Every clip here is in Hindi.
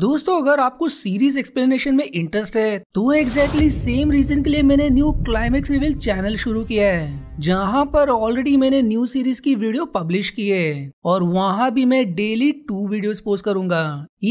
दोस्तों अगर आपको सीरीज एक्सप्लेनेशन में इंटरेस्ट है तो एग्जैक्टली सेम रीजन के लिए मैंने न्यू क्लाइमेक्स रिविल चैनल शुरू किया है जहां पर ऑलरेडी मैंने न्यू सीरीज की वीडियो पब्लिश की है और वहां भी मैं डेली टू वीडियोस पोस्ट करूंगा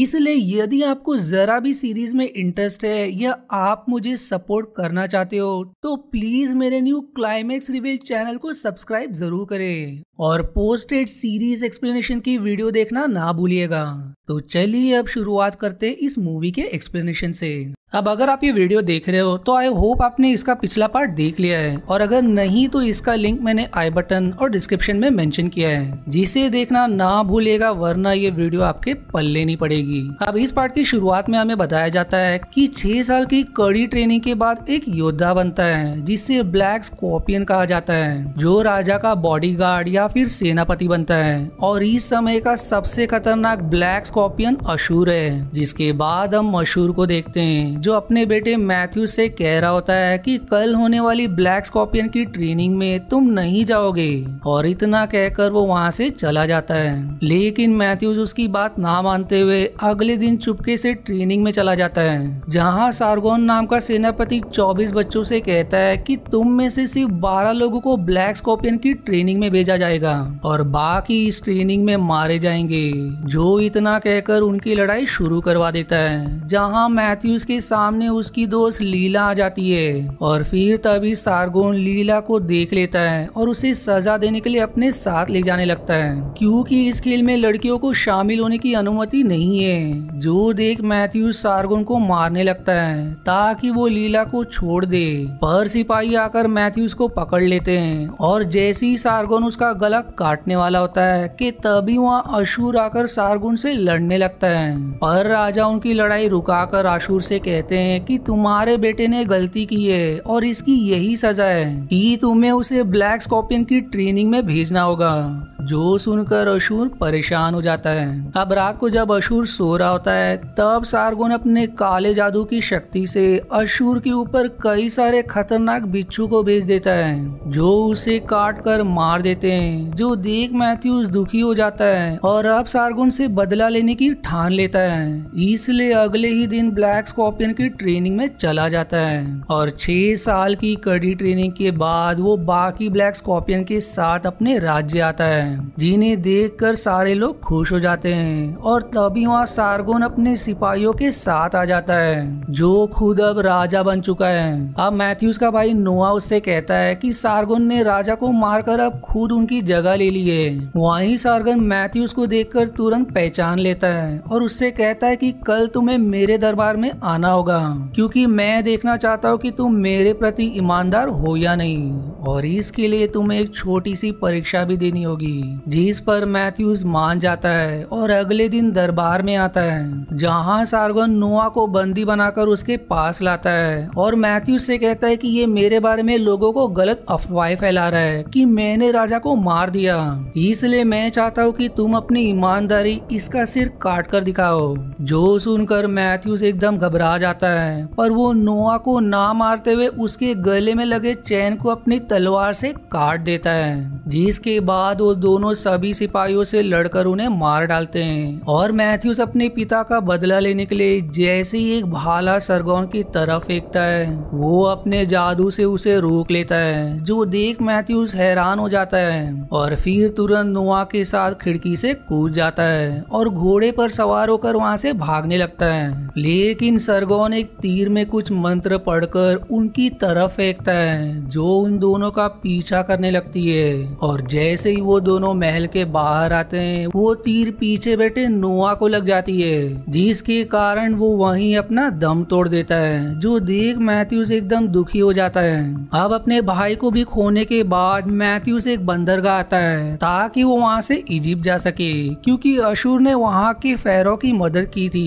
इसलिए यदि आपको जरा भी सीरीज में इंटरेस्ट है या आप मुझे सपोर्ट करना चाहते हो तो प्लीज मेरे न्यू क्लाइमेक्स रिवील चैनल को सब्सक्राइब जरूर करें और पोस्टेड सीरीज एक्सप्लेनेशन की वीडियो देखना ना भूलिएगा तो चलिए अब शुरुआत करते इस मूवी के एक्सप्लेनेशन से अब अगर आप ये वीडियो देख रहे हो तो आई होप आपने इसका पिछला पार्ट देख लिया है और अगर नहीं तो इसका लिंक मैंने आई बटन और डिस्क्रिप्शन में मेंशन किया है जिसे देखना ना भूलेगा वरना ये वीडियो आपके पल्ले नहीं पड़ेगी अब इस पार्ट की शुरुआत में हमें बताया जाता है कि छह साल की कड़ी ट्रेनिंग के बाद एक योद्धा बनता है जिसे ब्लैक स्कॉर्पियन कहा जाता है जो राजा का बॉडी या फिर सेनापति बनता है और इस समय का सबसे खतरनाक ब्लैक स्कॉर्पियन अशूर है जिसके बाद हम मशहूर को देखते हैं जो अपने बेटे मैथ्यू से कह रहा होता है कि कल होने वाली ब्लैक स्कॉर्पियन की ट्रेनिंग में तुम नहीं जाओगे और इतना कहकर वो वहाँ से चला जाता है लेकिन मैथ्यूज उसकी बात ना मानते हुए अगले दिन चुपके से ट्रेनिंग में चला जाता है जहाँ सार्गोन नाम का सेनापति चौबीस बच्चों से कहता है की तुम में से सिर्फ बारह लोगों को ब्लैक स्कॉर्पियन की ट्रेनिंग में भेजा जाएगा और बाकी इस ट्रेनिंग में मारे जाएंगे जो इतना कहकर उनकी लड़ाई शुरू करवा देता है जहाँ मैथ्यूज के सामने उसकी दोस्त लीला आ जाती है और फिर तभी सारगोन लीला को देख लेता है और उसे सजा देने के लिए अपने साथ ले जाने लगता है क्योंकि इस खेल में लड़कियों को शामिल होने की अनुमति नहीं है जो देख मैथ्यू सारगोन को मारने लगता है ताकि वो लीला को छोड़ दे पर सिपाही आकर मैथ्यूज को पकड़ लेते हैं और जैसे ही सारगोन उसका गला काटने वाला होता है कि तभी वहाँ अशुर आकर सारगुन से लड़ने लगता है पर राजा उनकी लड़ाई रुकाकर आशुर से कह कहते हैं कि तुम्हारे बेटे ने गलती की है और इसकी यही सजा है कि तुम्हें उसे ब्लैक स्कॉर्पियन की ट्रेनिंग में भेजना होगा जो सुनकर अशूर परेशान हो जाता है अब रात को जब अशूर सो रहा होता है तब सारगोन अपने काले जादू की शक्ति से अशूर के ऊपर कई सारे खतरनाक बिच्छू को भेज देता है जो उसे काट कर मार देते हैं जो देख मैथ्यूज दुखी हो जाता है और अब सारगोन से बदला लेने की ठान लेता है इसलिए अगले ही दिन ब्लैक स्कॉर्पियन बैडमिंटन की ट्रेनिंग में चला जाता है और छह साल की कड़ी ट्रेनिंग के बाद वो बाकी ब्लैक स्कॉर्पियन के साथ अपने राज्य आता है जिन्हें देख सारे लोग खुश हो जाते हैं और तभी वहाँ सार्गोन अपने सिपाहियों के साथ आ जाता है जो खुद अब राजा बन चुका है अब मैथ्यूज का भाई नोआ उससे कहता है कि सार्गोन ने राजा को मारकर अब खुद उनकी जगह ले ली है वहीं सार्गन मैथ्यूज को देखकर तुरंत पहचान लेता है और उससे कहता है कि कल तुम्हें मेरे दरबार में आना करना होगा क्योंकि मैं देखना चाहता हूँ कि तुम मेरे प्रति ईमानदार हो या नहीं और इसके लिए तुम्हें एक छोटी सी परीक्षा भी देनी होगी जिस पर मैथ्यूज मान जाता है और अगले दिन दरबार में आता है जहाँ सार्गन नोआ को बंदी बनाकर उसके पास लाता है और मैथ्यूज से कहता है कि ये मेरे बारे में लोगों को गलत अफवाह फैला रहा है कि मैंने राजा को मार दिया इसलिए मैं चाहता हूँ कि तुम अपनी ईमानदारी इसका सिर काट कर दिखाओ जो सुनकर मैथ्यूज एकदम घबरा जाता है और वो नोआ को ना मारते हुए उसके गले में लगे चैन को अपनी तलवार से काट देता है जिसके बाद वो दोनों सभी सिपाहियों से लड़कर उन्हें मार डालते हैं और मैथ्यूस अपने पिता का बदला लेने के लिए जैसे ही एक भाला सरगोन की तरफ फेंकता है वो अपने जादू से उसे रोक लेता है जो देख मैथ्यूस हैरान हो जाता है और फिर तुरंत नोआ के साथ खिड़की से कूद जाता है और घोड़े पर सवार होकर वहाँ से भागने लगता है लेकिन सरगोन डार्गोन एक तीर में कुछ मंत्र पढ़कर उनकी तरफ फेंकता है जो उन दोनों का पीछा करने लगती है और जैसे ही वो दोनों महल के बाहर आते हैं वो तीर पीछे बैठे नोआ को लग जाती है जिसके कारण वो वहीं अपना दम तोड़ देता है जो देख मैथ्यूज एकदम दुखी हो जाता है अब अपने भाई को भी खोने के बाद मैथ्यूज एक बंदरगाह आता है ताकि वो वहाँ से इजिप्ट जा सके क्योंकि अशूर ने वहाँ के फैरों की मदद की थी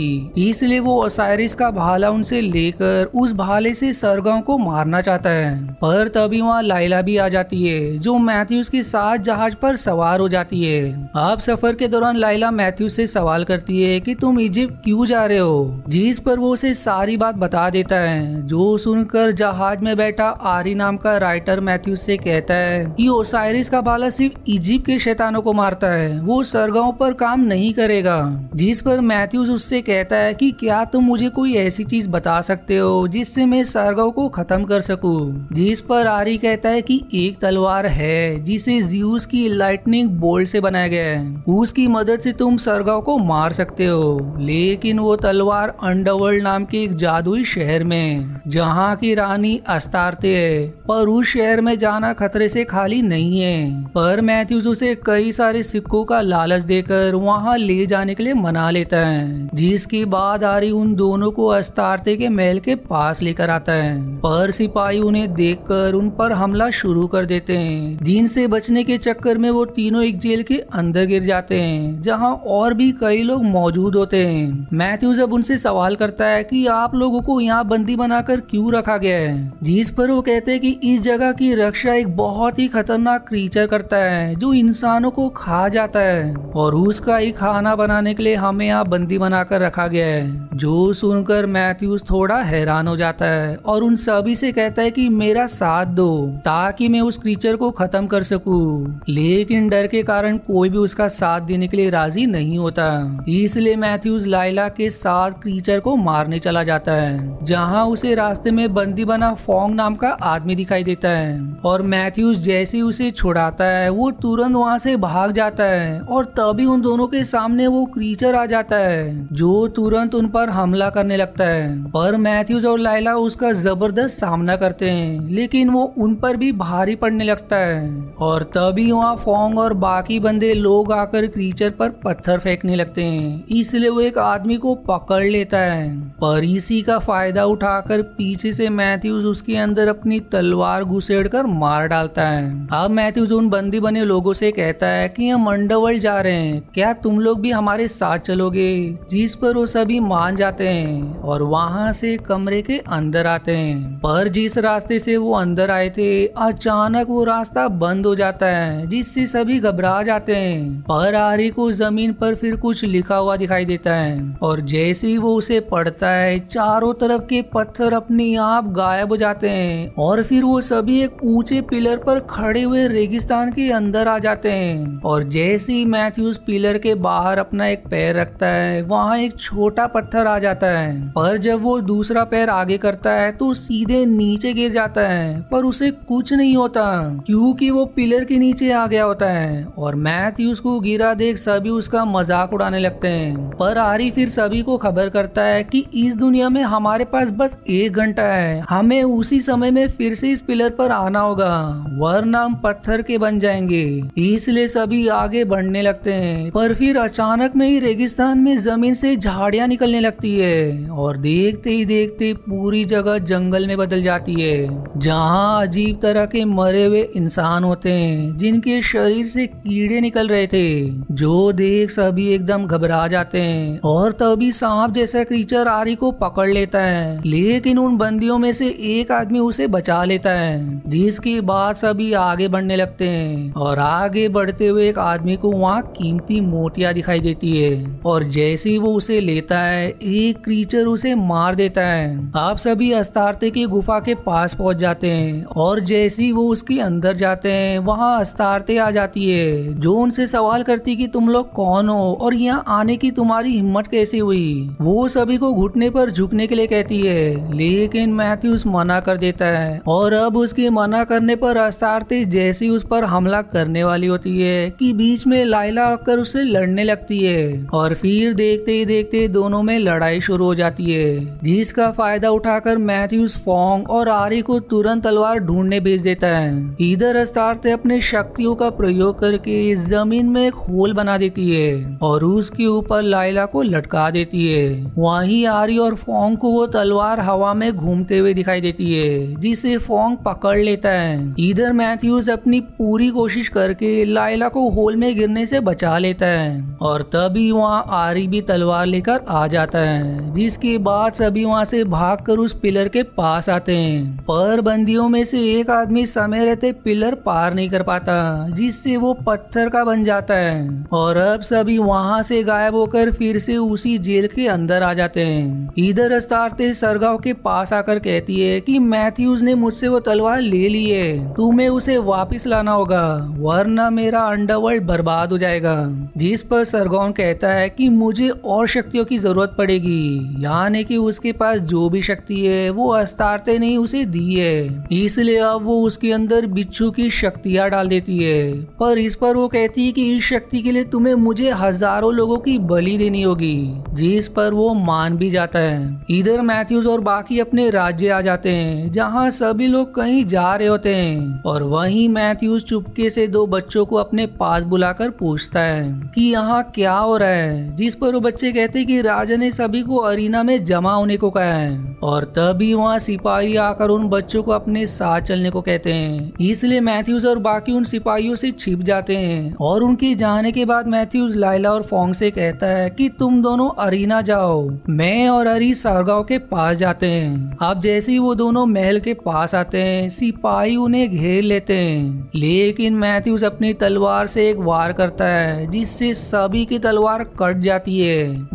इसलिए वो असायरिस का भाई भाला उनसे लेकर उस भाले से सरगांव को मारना चाहता है पर तभी वहाँ लाइला भी आ जाती है जो मैथ्यूज के साथ जहाज पर सवार हो जाती है आप सफर के दौरान लाइला मैथ्यू से सवाल करती है कि तुम इजिप्ट क्यों जा रहे हो जिस पर वो उसे सारी बात बता देता है जो सुनकर जहाज में बैठा आरी नाम का राइटर मैथ्यूज से कहता है कि ओसाइरिस का भाला सिर्फ इजिप्ट के शैतानों को मारता है वो सरगम पर काम नहीं करेगा जिस पर मैथ्यूज उससे कहता है कि क्या तुम मुझे कोई ऐसी ऐसी चीज बता सकते हो जिससे मैं सार्गव को खत्म कर सकूं? जिस पर आरी कहता है कि एक तलवार है जिसे जीवस की लाइटनिंग बोल्ट से बनाया गया है उसकी मदद से तुम सरगव को मार सकते हो लेकिन वो तलवार अंडरवर्ल्ड नाम के एक जादुई शहर में जहाँ की रानी अस्तारते है पर उस शहर में जाना खतरे से खाली नहीं है पर मैथ्यूज उसे कई सारे सिक्कों का लालच देकर वहाँ ले जाने के लिए मना लेता है जिसके बाद आरी उन दोनों को अस्त दस्तारते के महल के पास लेकर आता है पर सिपाही उन्हें देखकर उन पर हमला शुरू कर देते हैं जीन से बचने के चक्कर में वो तीनों एक जेल के अंदर गिर जाते हैं जहाँ और भी कई लोग मौजूद होते हैं मैथ्यू जब उनसे सवाल करता है कि आप लोगों को यहाँ बंदी बनाकर क्यों रखा गया है जिस पर वो कहते हैं कि इस जगह की रक्षा एक बहुत ही खतरनाक क्रीचर करता है जो इंसानों को खा जाता है और उसका ही खाना बनाने के लिए हमें यहाँ बंदी बनाकर रखा गया है जो सुनकर मैं मैथ्यूज थोड़ा हैरान हो जाता है और उन सभी से कहता है कि मेरा साथ दो ताकि मैं उस क्रीचर को खत्म कर सकूं लेकिन डर के कारण कोई भी उसका साथ देने के लिए राजी नहीं होता इसलिए मैथ्यूज लाइला के साथ क्रीचर को मारने चला जाता है जहाँ उसे रास्ते में बंदी बना फोंग नाम का आदमी दिखाई देता है और मैथ्यूज जैसे उसे छुड़ाता है वो तुरंत वहाँ से भाग जाता है और तभी उन दोनों के सामने वो क्रीचर आ जाता है जो तुरंत उन पर हमला करने लगता है है पर मैथ्यूज और लाइला उसका जबरदस्त सामना करते हैं लेकिन वो उन पर भी भारी पड़ने लगता है और तभी वहाँ फोंग और बाकी बंदे लोग आकर क्रीचर पर पत्थर फेंकने लगते हैं इसलिए वो एक आदमी को पकड़ लेता है पर इसी का फायदा उठाकर पीछे से मैथ्यूज उसके अंदर अपनी तलवार घुसेड़ कर मार डालता है अब मैथ्यूज उन बंदी बने लोगों से कहता है कि हम अंडरवर्ल्ड जा रहे हैं क्या तुम लोग भी हमारे साथ चलोगे जिस पर वो सभी मान जाते हैं और और वहाँ से कमरे के अंदर आते हैं पर जिस रास्ते से वो अंदर आए थे अचानक वो रास्ता बंद हो जाता है जिससे सभी घबरा जाते हैं पर आरी को जमीन पर फिर कुछ लिखा हुआ दिखाई देता है और जैसे ही वो उसे पढ़ता है चारों तरफ के पत्थर अपने आप गायब हो जाते हैं और फिर वो सभी एक ऊंचे पिलर पर खड़े हुए रेगिस्तान के अंदर आ जाते हैं और जैसे ही मैथ्यूज पिलर के बाहर अपना एक पैर रखता है वहाँ एक छोटा पत्थर आ जाता है पर जब वो दूसरा पैर आगे करता है तो सीधे नीचे गिर जाता है पर उसे कुछ नहीं होता क्योंकि वो पिलर के नीचे आ गया होता है और मैथ्यूज को गिरा देख सभी उसका मजाक उड़ाने लगते हैं पर आरी फिर सभी को खबर करता है कि इस दुनिया में हमारे पास बस एक घंटा है हमें उसी समय में फिर से इस पिलर पर आना होगा वरना हम पत्थर के बन जाएंगे इसलिए सभी आगे बढ़ने लगते हैं पर फिर अचानक में ही रेगिस्तान में जमीन से झाड़ियां निकलने लगती है और और देखते ही देखते पूरी जगह जंगल में बदल जाती है जहाँ अजीब तरह के मरे हुए इंसान होते हैं जिनके शरीर से कीड़े निकल रहे थे जो देख सभी एकदम घबरा जाते हैं और तभी सांप जैसा क्रीचर आरी को पकड़ लेता है लेकिन उन बंदियों में से एक आदमी उसे बचा लेता है जिसके बाद सभी आगे बढ़ने लगते हैं और आगे बढ़ते हुए एक आदमी को वहाँ कीमती मोतिया दिखाई देती है और जैसे ही वो उसे लेता है एक क्रीचर उसे उसे मार देता है आप सभी अस्तार्ते की गुफा के पास पहुंच जाते हैं और जैसे ही वो उसके अंदर जाते हैं वहाँ अस्तार्ते आ जाती है जो उनसे सवाल करती कि तुम लोग कौन हो और यहाँ आने की तुम्हारी हिम्मत कैसे हुई वो सभी को घुटने पर झुकने के लिए कहती है लेकिन मैथ्यूस मना कर देता है और अब उसके मना करने पर अस्तार्ते जैसी उस पर हमला करने वाली होती है कि बीच में लाइला आकर उससे लड़ने लगती है और फिर देखते ही देखते दोनों में लड़ाई शुरू हो जाती है लिए जिसका फायदा उठाकर मैथ्यूज फोंग और आरी को तुरंत तलवार ढूंढने भेज देता है इधर अस्तारते अपने शक्तियों का प्रयोग करके जमीन में एक होल बना देती है और उसके ऊपर लाइला को लटका देती है वहीं आरी और फोंग को वो तलवार हवा में घूमते हुए दिखाई देती है जिसे फोंग पकड़ लेता है इधर मैथ्यूज अपनी पूरी कोशिश करके लाइला को होल में गिरने से बचा लेता है और तभी वहाँ आरी भी तलवार लेकर आ जाता है जिसके बाद सभी वहाँ से भाग कर उस पिलर के पास आते हैं पर बंदियों में से एक आदमी समय रहते पिलर पार नहीं कर पाता जिससे वो पत्थर का बन जाता है और अब सभी वहाँ से गायब होकर फिर से उसी जेल के अंदर आ जाते हैं इधर अस्तारते सरगाव के पास आकर कहती है कि मैथ्यूज ने मुझसे वो तलवार ले ली है तुम्हें उसे वापस लाना होगा वरना मेरा अंडरवर्ल्ड बर्बाद हो जाएगा जिस पर सरगौन कहता है कि मुझे और शक्तियों की जरूरत पड़ेगी या पाने की उसके पास जो भी शक्ति है वो अस्तारते नहीं उसे दी है इसलिए अब वो उसके अंदर बिच्छू की शक्तियाँ डाल देती है पर इस पर वो कहती है कि इस शक्ति के लिए तुम्हें मुझे हजारों लोगों की बलि देनी होगी जिस पर वो मान भी जाता है इधर मैथ्यूज और बाकी अपने राज्य आ जाते हैं जहाँ सभी लोग कहीं जा रहे होते हैं और वहीं मैथ्यूज चुपके से दो बच्चों को अपने पास बुलाकर पूछता है कि यहाँ क्या हो रहा है जिस पर वो बच्चे कहते कि राजा ने सभी को अरीना में जमा होने को कहा है और तभी वहाँ सिपाही आकर उन बच्चों को अपने साथ चलने को कहते हैं इसलिए मैथ्यूज और बाकी उन सिपाहियों से छिप जाते हैं और उनके जाने के बाद मैथ्यूज लाइला और फोंग से कहता है कि तुम दोनों अरीना जाओ मैं और अरी सारगांव के पास जाते हैं अब जैसे ही वो दोनों महल के पास आते हैं सिपाही उन्हें घेर लेते हैं लेकिन मैथ्यूज अपनी तलवार से एक वार करता है जिससे सभी की तलवार कट जाती है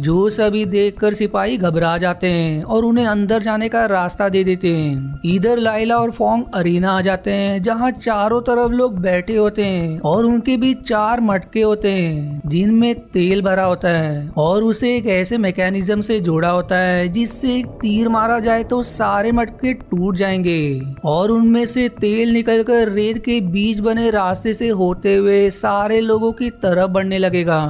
जो सभी देखकर सिपाही घबरा आ जाते हैं और उन्हें अंदर जाने का रास्ता दे देते हैं इधर लाइला और फोंग अरीना आ जाते हैं जहाँ चारों तरफ लोग बैठे होते हैं और उनके बीच चार मटके होते हैं जिनमें तेल भरा होता है और उसे एक ऐसे मैकेनिज्म से जोड़ा होता है जिससे एक तीर मारा जाए तो सारे मटके टूट जाएंगे और उनमें से तेल निकलकर रेत के बीच बने रास्ते से होते हुए सारे लोगों की तरफ बढ़ने लगेगा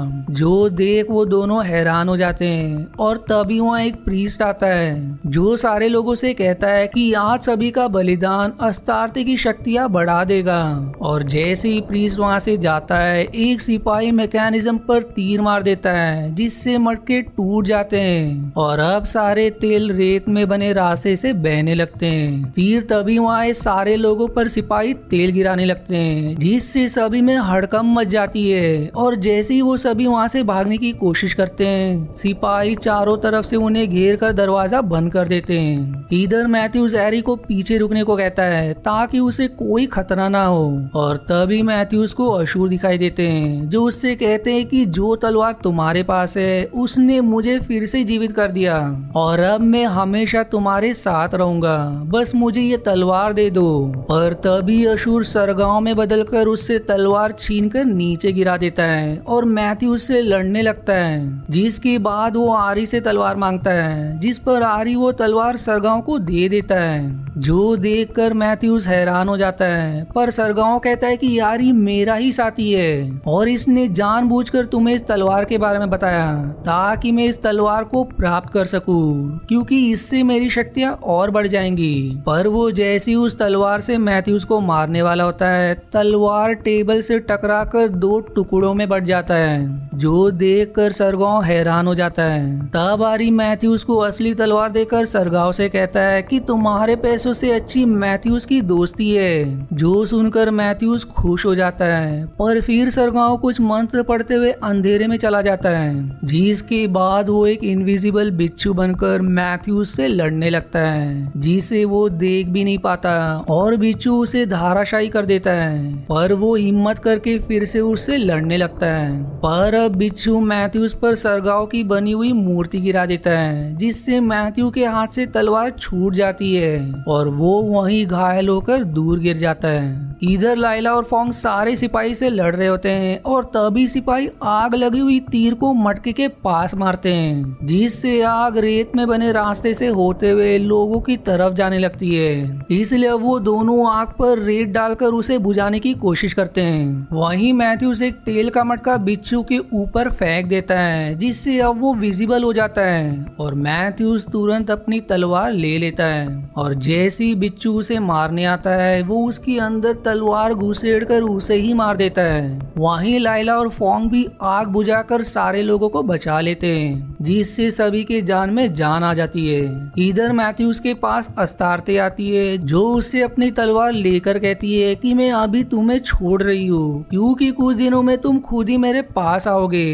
जो देख वो दोनों हैरान हो जाते हैं और तभी वहाँ एक प्रीस्ट आता है जो सारे लोगों से कहता है कि आज सभी का बलिदान अस्तार्थी की शक्तियाँ बढ़ा देगा और जैसे ही प्रीस्ट वहाँ से जाता है एक सिपाही मैकेनिज्म पर तीर मार देता है जिससे मटके टूट जाते हैं और अब सारे तेल रेत में बने रास्ते से बहने लगते हैं फिर तभी वहाँ सारे लोगों पर सिपाही तेल गिराने लगते हैं जिससे सभी में हड़कम मच जाती है और जैसे ही वो सभी वहाँ से भागने की कोशिश करते हैं सिपाही चारों तरफ से उन्हें घेर कर दरवाजा बंद कर देते हैं इधर मैथ्यूज एरी को पीछे रुकने को कहता है ताकि उसे कोई खतरा ना हो और तभी मैथ्यूज को अशूर दिखाई देते हैं जो उससे कहते हैं कि जो तलवार तुम्हारे पास है उसने मुझे फिर से जीवित कर दिया और अब मैं हमेशा तुम्हारे साथ रहूंगा बस मुझे ये तलवार दे दो पर तभी अशूर सरगांव में बदलकर उससे तलवार कर नीचे गिरा देता है और मैथ्यूज से लड़ने लगता है जिसके बाद वो आरी से तलवार मांगता है है जिस पर आरी वो तलवार सरगाओं को दे देता है जो देखकर मैथ्यूज हैरान हो जाता है पर सरगाओ कहता है कि आरी मेरा ही साथी है और इसने जानबूझकर तुम्हें इस तलवार के बारे में बताया ताकि मैं इस तलवार को प्राप्त कर सकूं क्योंकि इससे मेरी शक्तियां और बढ़ जाएंगी पर वो जैसी उस तलवार से मैथ्यूज को मारने वाला होता है तलवार टेबल से टकरा कर दो टुकड़ों में बढ़ जाता है जो देख कर सरगांव हैरान हो जाता है तब आरी मैथ्यूज मैथ्यूज को असली तलवार देकर सरगाव से कहता है कि तुम्हारे पैसों से अच्छी मैथ्यूज की दोस्ती है जो सुनकर मैथ्यूज खुश हो जाता है पर फिर सरगाव कुछ मंत्र पढ़ते हुए अंधेरे में चला जाता है जिसके बाद वो एक इनविजिबल बिच्छू बनकर मैथ्यूज से लड़ने लगता है जिसे वो देख भी नहीं पाता और बिच्छू उसे धाराशाही कर देता है पर वो हिम्मत करके फिर से उससे लड़ने लगता है पर अब बिच्छू मैथ्यूज पर सरगाव की बनी हुई मूर्ति गिरा देता है जिससे मैथ्यू के हाथ से तलवार छूट जाती है और वो वहीं घायल होकर दूर गिर जाता है इधर लाइला और फोंग सारे सिपाही से लड़ रहे होते हैं और तभी सिपाही आग लगी हुई तीर को मटके के पास मारते हैं जिससे आग रेत में बने रास्ते से होते हुए लोगों की तरफ जाने लगती है इसलिए वो दोनों आग पर रेत डालकर उसे बुझाने की कोशिश करते हैं वहीं से एक तेल का मटका बिच्छू के ऊपर फेंक देता है जिससे अब वो विजिबल हो जाता है और मैथ्यूज तुरंत अपनी तलवार ले लेता है और जैसे ही बिच्छू उसे मारने आता है वो उसके अंदर तलवार घुसेड़ कर उसे ही मार देता है वहीं लाइला और फोंग भी आग बुझाकर सारे लोगों को बचा लेते हैं जिससे सभी के जान में जान आ जाती है इधर मैथ्यूज के पास अस्तारते आती है जो उसे अपनी तलवार लेकर कहती है कि मैं अभी तुम्हें छोड़ रही हूँ क्योंकि कुछ दिनों में तुम खुद ही मेरे पास आओगे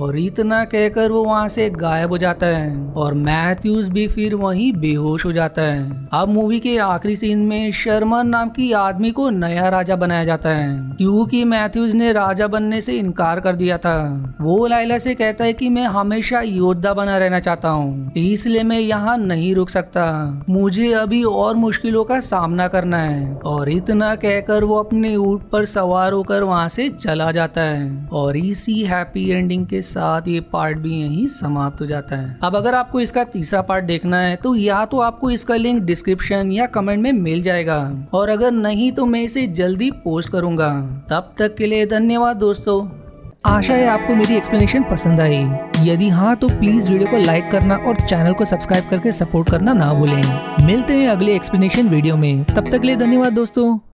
और इतना कहकर वो वहाँ से गायब हो जाता है और और मैथ्यूज भी फिर वही बेहोश हो जाता है अब मूवी के आखिरी सीन में शर्मन नाम की आदमी को नया राजा बनाया जाता है क्योंकि मैथ्यूज ने राजा बनने से इनकार कर दिया था वो लाइला से कहता है कि मैं हमेशा योद्धा बना रहना चाहता हूँ इसलिए मैं यहाँ नहीं रुक सकता मुझे अभी और मुश्किलों का सामना करना है और इतना कहकर वो अपने ऊट पर सवार होकर वहाँ से चला जाता है और इसी हैप्पी एंडिंग के साथ ये पार्ट भी यहीं समाप्त हो जाता है अब अगर आपको इसका तीसरा पार्ट देखना है तो या तो आपको इसका लिंक डिस्क्रिप्शन या कमेंट में मिल जाएगा और अगर नहीं तो मैं इसे जल्दी पोस्ट करूंगा तब तक के लिए धन्यवाद दोस्तों आशा है आपको मेरी एक्सप्लेनेशन पसंद आई यदि हाँ तो प्लीज वीडियो को लाइक करना और चैनल को सब्सक्राइब करके सपोर्ट करना ना भूलें मिलते हैं अगले एक्सप्लेनेशन वीडियो में तब तक के लिए धन्यवाद दोस्तों